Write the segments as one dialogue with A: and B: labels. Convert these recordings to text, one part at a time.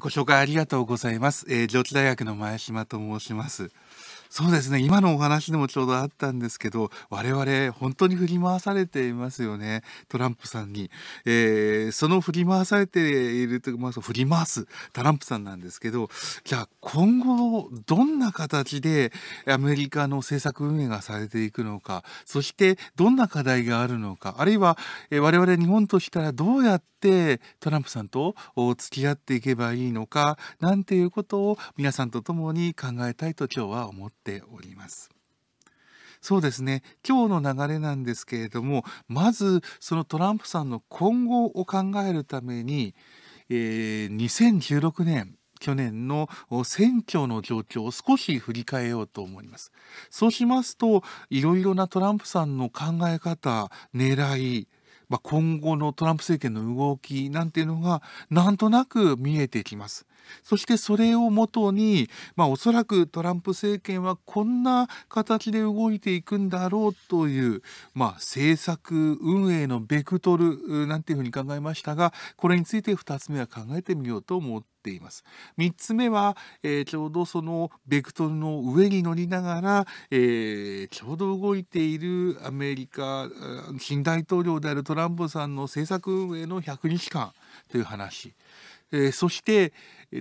A: ご紹介ありがとうございます。え上智大学の前島と申します。そうですね今のお話でもちょうどあったんですけど我々本当に振り回されていますよねトランプさんに、えー、その振り回されているというか、まあ、振り回すトランプさんなんですけどじゃあ今後どんな形でアメリカの政策運営がされていくのかそしてどんな課題があるのかあるいは、えー、我々日本としたらどうやってトランプさんと付き合っていけばいいのかなんていうことを皆さんと共に考えたいと今日は思っております。そうですね今日の流れなんですけれどもまずそのトランプさんの今後を考えるために、えー、2016年去年の選挙の状況を少し振り返ろうと思います。そうしますと、いろいろなトランプさんの考え方、狙い、まあ、今後のトランプ政権の動きなんていうのがなんとなく見えてきます。そしてそれをもとに、まあ、おそらくトランプ政権はこんな形で動いていくんだろうという、まあ、政策運営のベクトルなんていうふうに考えましたがこれについて2つ目は考えてみようと思っています。3つ目は、えー、ちょうどそのベクトルの上に乗りながら、えー、ちょうど動いているアメリカ新大統領であるトランプさんの政策運営の100日間という話。えー、そして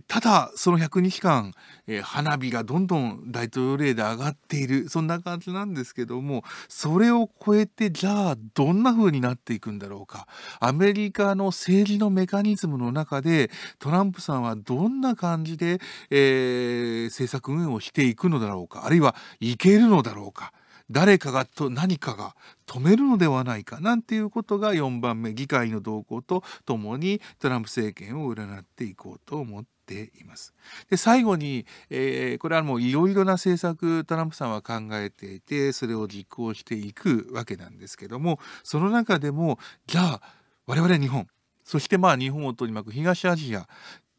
A: ただその100日間、えー、花火がどんどん大統領令で上がっているそんな感じなんですけどもそれを超えてじゃあどんな風になっていくんだろうかアメリカの政治のメカニズムの中でトランプさんはどんな感じで、えー、政策運営をしていくのだろうかあるいはいけるのだろうか。誰かがと何かが止めるのではないかなんていうことが4番目議会の動向とともにトランプ政権を占っていこうと思っています。で最後に、えー、これはもういろいろな政策トランプさんは考えていてそれを実行していくわけなんですけどもその中でもじゃあ我々日本そしてまあ日本を取り巻く東アジア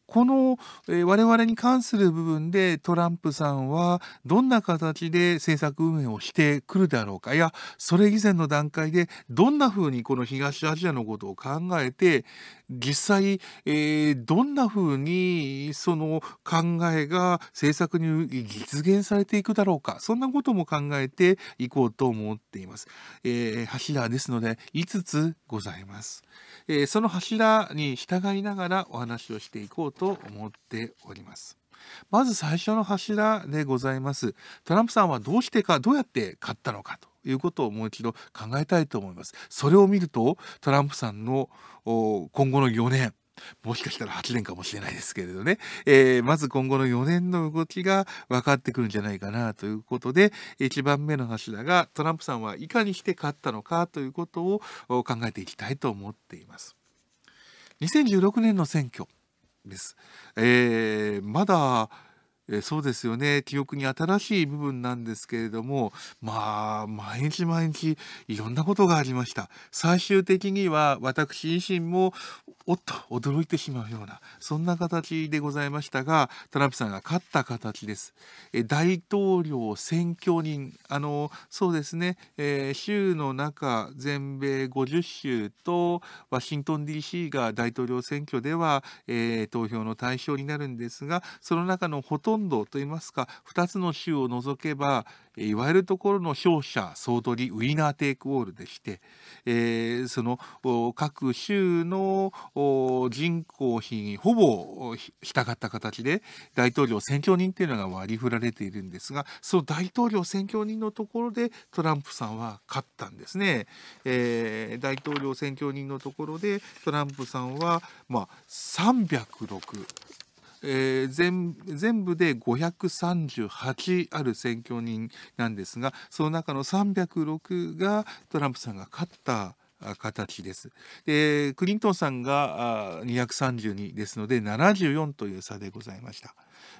A: この、え我々に関する部分でトランプさんはどんな形で政策運営をしてくるだろうかいやそれ以前の段階でどんなふうにこの東アジアのことを考えて、実際、えー、どんなふうにその考えが政策に実現されていくだろうかそんなことも考えていこうと思っています。えー、柱ですので5つございます。えー、その柱に従いながらお話をしていこうと思っております。まず最初の柱でございますトランプさんはどうしてかどうやって勝ったのかということをもう一度考えたいと思いますそれを見るとトランプさんの今後の4年もしかしたら8年かもしれないですけれどね、えー、まず今後の4年の動きが分かってくるんじゃないかなということで1番目の柱がトランプさんはいかにして勝ったのかということを考えていきたいと思っています。2016年の選挙です。えー、まだえそうですよね記憶に新しい部分なんですけれどもまあ毎日毎日いろんなことがありました最終的には私自身もおっと驚いてしまうようなそんな形でございましたがトランプさんが勝った形です、え大統領選挙人あのそうですね、えー、州の中全米50州とワシントン DC が大統領選挙では、えー、投票の対象になるんですがその中のほとんど本堂といいますか2つの州を除けばいわゆるところの勝者総取りウィナーテイクオールでして、えー、その各州の人口比にほぼ従った形で大統領選挙人っていうのが割り振られているんですがその大統領選挙人のところでトランプさんは勝ったんですね。えー、大統領選挙人のところでトランプさんは、まあ、306えー、全部で538ある選挙人なんですがその中の306がトランプさんが勝った形です。でクリントンさんが232ですので74という差でございました。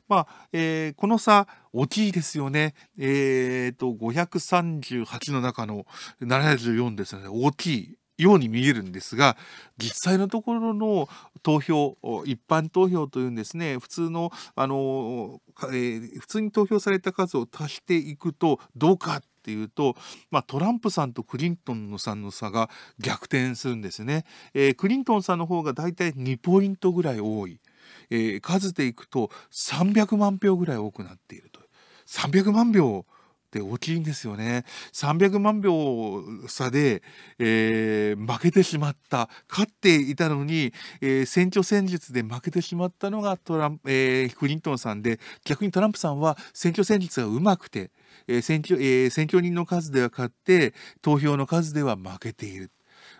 A: まあえー、この差大きいですよね。えーと、と538の中の74ですので大きいように見えるんですが実際のところの投票一般投票というんですね普通のあの、えー、普通に投票された数を足していくとどうかっていうと、まあ、トランプさんとクリントンのさんの差が逆転するんですね、えー、クリントンさんの方がだいたい2ポイントぐらい多い、えー、数でいくと300万票ぐらい多くなっていると300万票って大きいんですよね。300万票差で、えー、負けてしまった。勝っていたのに、えー、選挙戦術で負けてしまったのがトラン、えー、クリントンさんで、逆にトランプさんは選挙戦術がうまくて、え選挙、え選挙人の数では勝って、投票の数では負けている。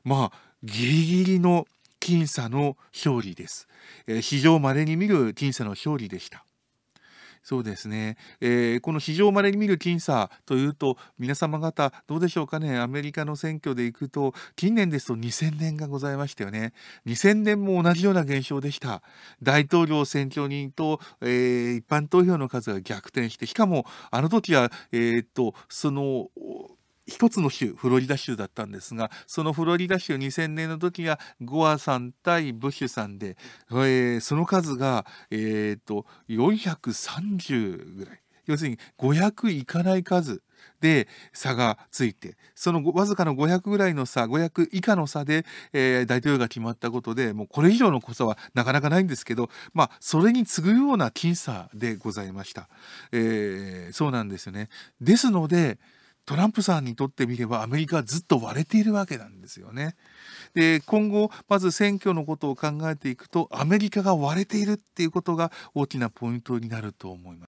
A: まあ、ギリギリの僅差の勝利です。えー、非常稀に見る僅差の勝利でした。そうですね、えー、この非常まれに見る僅差というと皆様方どうでしょうかねアメリカの選挙でいくと近年ですと2000年がございましたよね2000年も同じような現象でした大統領選挙人と、えー、一般投票の数が逆転してしかもあの時は、えー、っとその一つの州フロリダ州だったんですがそのフロリダ州2000年の時がゴアさん対ブッシュさんで、えー、その数が、えーと、430ぐらい要するに500いかない数で差がついてそのわずかの500ぐらいの差500以下の差で、えー、大統領が決まったことでもうこれ以上の差はなかなかないんですけど、まあ、それに次ぐような僅差でございました、えー、そうなんですよねですのでトランプさんにとってみればアメリカはずっと割れているわけなんですよね。で今後まず選挙のことを考えていくとアメリカが割れているっていうことが大きなポイントになると思います。